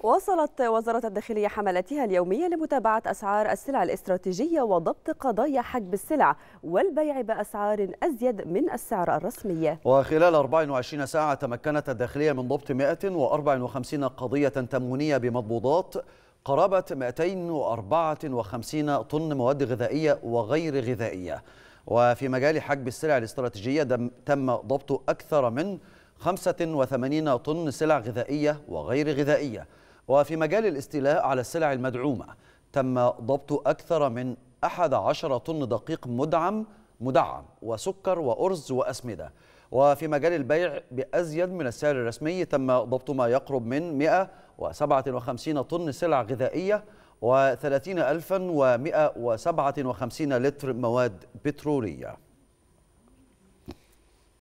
واصلت وزارة الداخلية حملاتها اليومية لمتابعة أسعار السلع الاستراتيجية وضبط قضايا حجب السلع والبيع بأسعار أزيد من السعر الرسمي وخلال 24 ساعة تمكنت الداخلية من ضبط 154 قضية تموينية بمضبوطات قرابة 254 طن مواد غذائية وغير غذائية وفي مجال حجب السلع الاستراتيجية تم ضبط أكثر من 85 طن سلع غذائية وغير غذائية وفي مجال الاستيلاء على السلع المدعومة تم ضبط أكثر من 11 طن دقيق مدعم مدعم وسكر وأرز وأسمدة وفي مجال البيع بأزيد من السعر الرسمي تم ضبط ما يقرب من 157 طن سلع غذائية و 30157 لتر مواد بتروليه